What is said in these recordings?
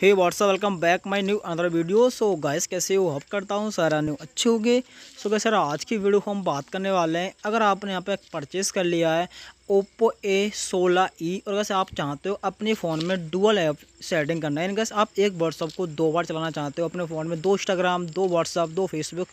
Hey what's up welcome back my new another video so guys कैसे हो hub करता हूँ सारा न्यू अच्छे होंगे सो गए क्या सर आज की वीडियो को हम बात करने वाले हैं अगर आपने यहाँ पे परचेस कर लिया है ओप्पो ए सोलह ई और अगर आप चाहते हो अपने फ़ोन में डुअल ऐप सेटिंग करना है यानी आप एक व्हाट्सअप को दो बार चलाना चाहते हो अपने फ़ोन में दो इंस्टाग्राम दो व्हाट्सअप दो फेसबुक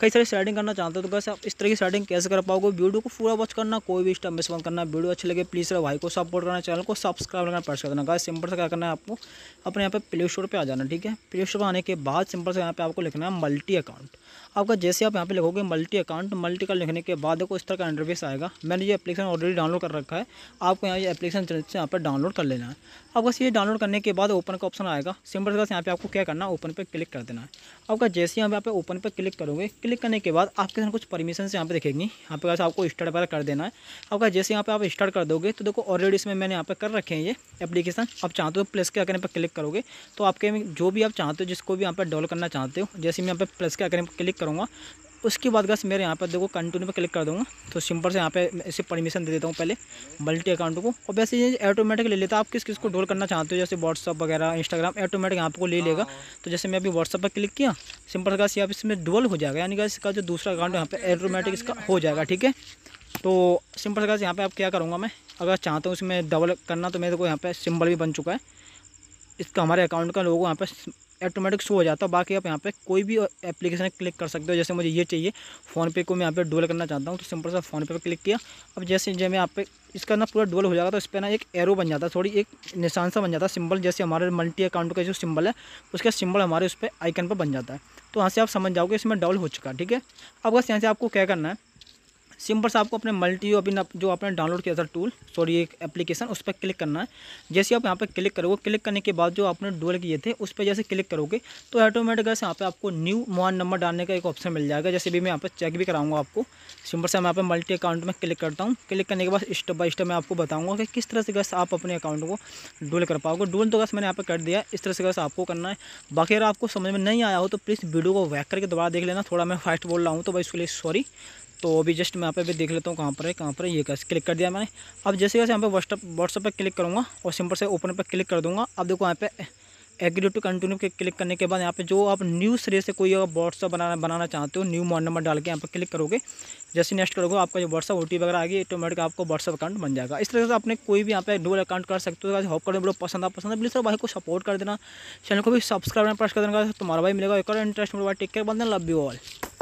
कई सारी सेटिंग करना चाहते हो तो कैसे आप इस तरह की सेटिंग कैसे कर पाओगे वीडियो को पूरा वॉच करना कोई भी स्टेप मिस मत करना वीडियो अच्छी लगे प्लीज़ सर भाई को सपोर्ट करना चैनल को सब्सक्राइब करना प्रेस कर देना सिंपल से क्या करना है आपको अपने यहाँ पर प्ले स्टोर पर आ जाना ठीक है प्ले स्टोर पर आने के बाद सिंपल से यहाँ पर आपको लिखना है मल्टी अकाउंट आपका जैसे आप यहाँ पर लिखोगे मल्टी अकाउंट मल्टी का लिखने के बाद देखो इस तरह का इंटरव्यूस आएगा मैंने ये अपलीकेशन ऑलरेडी डाउनलोड डाउनलोड कर रखा है आपको यहाँ ये एप्लीकेशन से यहाँ पर डाउनलोड कर लेना है अब बस ये डाउनलोड करने के बाद ओपन का ऑप्शन आएगा सिंपल बस यहाँ पे आपको क्या करना है ओपन पर क्लिक कर देना है आपका जैसे यहाँ पे आप ओपन पर क्लिक करोगे क्लिक करने के बाद आपके साथ कुछ परमिशन यहाँ पर देखेंगी यहाँ पे आपको स्टार्ट वगैरह कर देना है आपका जैसे यहाँ पर आप स्टार्ट कर दोगे तो देखो ऑलरेडी इसमें मैंने यहाँ पर कर रखे हैं ये एप्लीकेशन आप चाहते हो प्लस के आकर पर क्लिक करोगे तो आपके जो भी आप चाहते हो जिसको भी यहाँ पर डाउनलोड करना चाहते हो जैसे मैं यहाँ पर प्लस के आकर क्लिक करूँगा उसके बाद गस मेरे यहाँ पर देखो कंटिन्यू पे क्लिक कर दूँगा तो सिंपल से यहाँ पे इसे परमिशन दे देता हूँ पहले मल्टी अकाउंट को और वैसे ये ऑटोमेटिक ले लेता आप किस किस को डोल करना चाहते हो जैसे व्हाट्सअप वगैरह इंस्टाग्राम ऑटोमेटिक को ले लेगा हाँ। तो जैसे मैं अभी व्हाट्सअप पर क्लिक किया सिंपल गस ये आप इसमें डोल हो जाएगा यानी कि इसका जो दूसरा अकाउंट यहाँ पर ऑटोमेटिक इसका हो जाएगा ठीक है तो सिंपल गस यहाँ पर आप क्या करूँगा मैं अगर चाहता हूँ इसमें डबल करना तो मेरे को यहाँ पर सिम्बल भी बन चुका है इसका हमारे अकाउंट का लोगों यहाँ पर ऑटोमेटिक शो हो जाता है बाकी आप यहाँ पे कोई भी एप्लीकेशन क्लिक कर सकते हो जैसे मुझे ये चाहिए फ़ोनपे को मैं यहाँ पे डोल करना चाहता हूँ तो सिंपल सा फ़ोनपे पर क्लिक किया अब जैसे जब मैं यहाँ पे इसका ना पूरा डोल हो जाएगा तो इस पर ना एक एरो बन जाता है थोड़ी एक निशान सा बन जाता है सिंबल जैसे हमारे मल्टी अकाउंट का जो सिंबल है उसका सिंबल हमारे उस पर आइकन पर बन जाता है तो वहाँ से आप समझ जाओगे इसमें डबल हो चुका है ठीक है अब बस यहाँ से आपको क्या करना है सिंपल से आपको अपने मल्टी अभी जो आपने डाउनलोड किया था टूल सॉरी एक एप्लीकेशन उस पर क्लिक करना है जैसे आप यहाँ पर क्लिक करोगे क्लिक करने के बाद जो आपने डुअल किए थे उस पर जैसे क्लिक करोगे तो ऑटोमेटिक ऐसे यहाँ पे आपको न्यू मोबाइल नंबर डालने का एक ऑप्शन मिल जाएगा जैसे भी मैं यहाँ पर चेक भी कराऊंगा आपको सिंपल से मैं यहाँ पर मल्टी अकाउंट में क्लिक करता हूँ क्लिक करने के बाद स्टेप बाई स्टेप मैं आपको बताऊँगा कि किस तरह से गैस आप अपने अकाउंट को डुअल कर पाओगे डुअल तो गैस मैंने यहाँ पर कर दिया इस तरह से गैस आपको करना है बाकी अगर आपको समझ में नहीं आया हो तो प्लीज़ वीडियो को वैक करके दोबारा देख लेना थोड़ा मैं फास्ट बोल रहा हूँ तो भाई उसके लिए सॉरी तो अभी जस्ट मैं यहाँ पे भी देख लेता हूँ कहाँ पर है कहाँ पर है ये कैसे क्लिक कर दिया मैंने अब जैसे जैसे यहाँ पे व्हाट्सअप व्हाट्सअप पर क्लिक करूँगा और सिंपल से ओपन पर क्लिक कर दूँगा अब देखो यहाँ पे एग्री टू कंटिन्यू के क्लिक करने के बाद यहाँ पे जो आप न्यू सिरे से कोई अगर व्हाट्सअप बनाना बनाना चाहते हो न्यू मोबाइल नंबर डाल के यहाँ पर क्लिक करोगे जैसे नेक्स्ट करोगे आपका जो व्हाट्सअप ओ टी वगैरह आएगी ऑटोमेटिक आपको व्हाट्सअप अकाउंट बन जाएगा इस तरह से आपने कोई भी यहाँ पे डूबल अकाउंट कर सकते हो होप करने बड़ा पसंद आ पसंद है प्लीज़ सर भाई को सपोर्ट कर देना चैनल को भी सब्सक्राइब प्रेस कर देना तुम्हारा भाई मिलेगा एक और इंटरेस्ट मिलेगा टेक केयर बंद लव यू ऑल